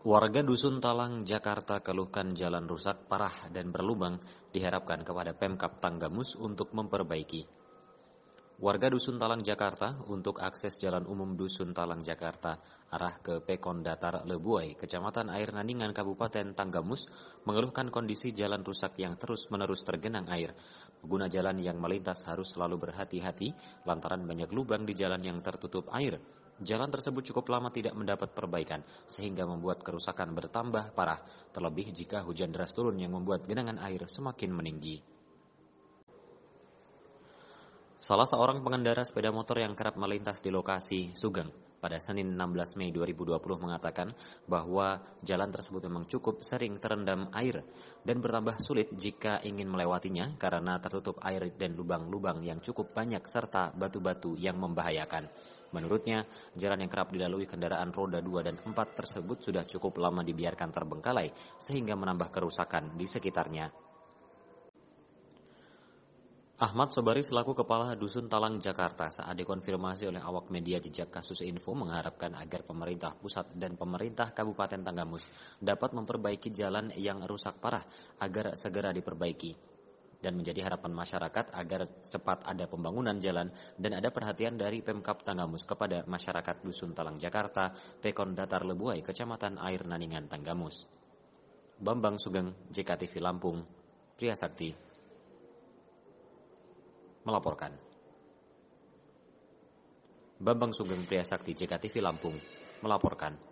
Warga Dusun Talang, Jakarta keluhkan jalan rusak parah dan berlubang diharapkan kepada Pemkap Tanggamus untuk memperbaiki. Warga Dusun Talang, Jakarta untuk akses jalan umum Dusun Talang, Jakarta arah ke Pekon Datar Lebuai, Kecamatan Air Naningan, Kabupaten Tanggamus mengeluhkan kondisi jalan rusak yang terus-menerus tergenang air. Pengguna jalan yang melintas harus selalu berhati-hati lantaran banyak lubang di jalan yang tertutup air. Jalan tersebut cukup lama tidak mendapat perbaikan sehingga membuat kerusakan bertambah parah, terlebih jika hujan deras turun yang membuat genangan air semakin meninggi. Salah seorang pengendara sepeda motor yang kerap melintas di lokasi Sugeng pada Senin 16 Mei 2020 mengatakan bahwa jalan tersebut memang cukup sering terendam air dan bertambah sulit jika ingin melewatinya karena tertutup air dan lubang-lubang yang cukup banyak serta batu-batu yang membahayakan. Menurutnya, jalan yang kerap dilalui kendaraan roda 2 dan 4 tersebut sudah cukup lama dibiarkan terbengkalai sehingga menambah kerusakan di sekitarnya. Ahmad Sobari selaku Kepala Dusun Talang Jakarta saat dikonfirmasi oleh awak media jejak kasus info mengharapkan agar pemerintah pusat dan pemerintah Kabupaten Tanggamus dapat memperbaiki jalan yang rusak parah agar segera diperbaiki dan menjadi harapan masyarakat agar cepat ada pembangunan jalan dan ada perhatian dari Pemkap Tanggamus kepada masyarakat Dusun Talang Jakarta, Pekon Datar Lebuai, Kecamatan Air Naningan Tanggamus. Bambang Sugeng, JKTV Lampung, Pria Sakti, melaporkan. Bambang Sugeng Pria Sakti JKTV Lampung melaporkan.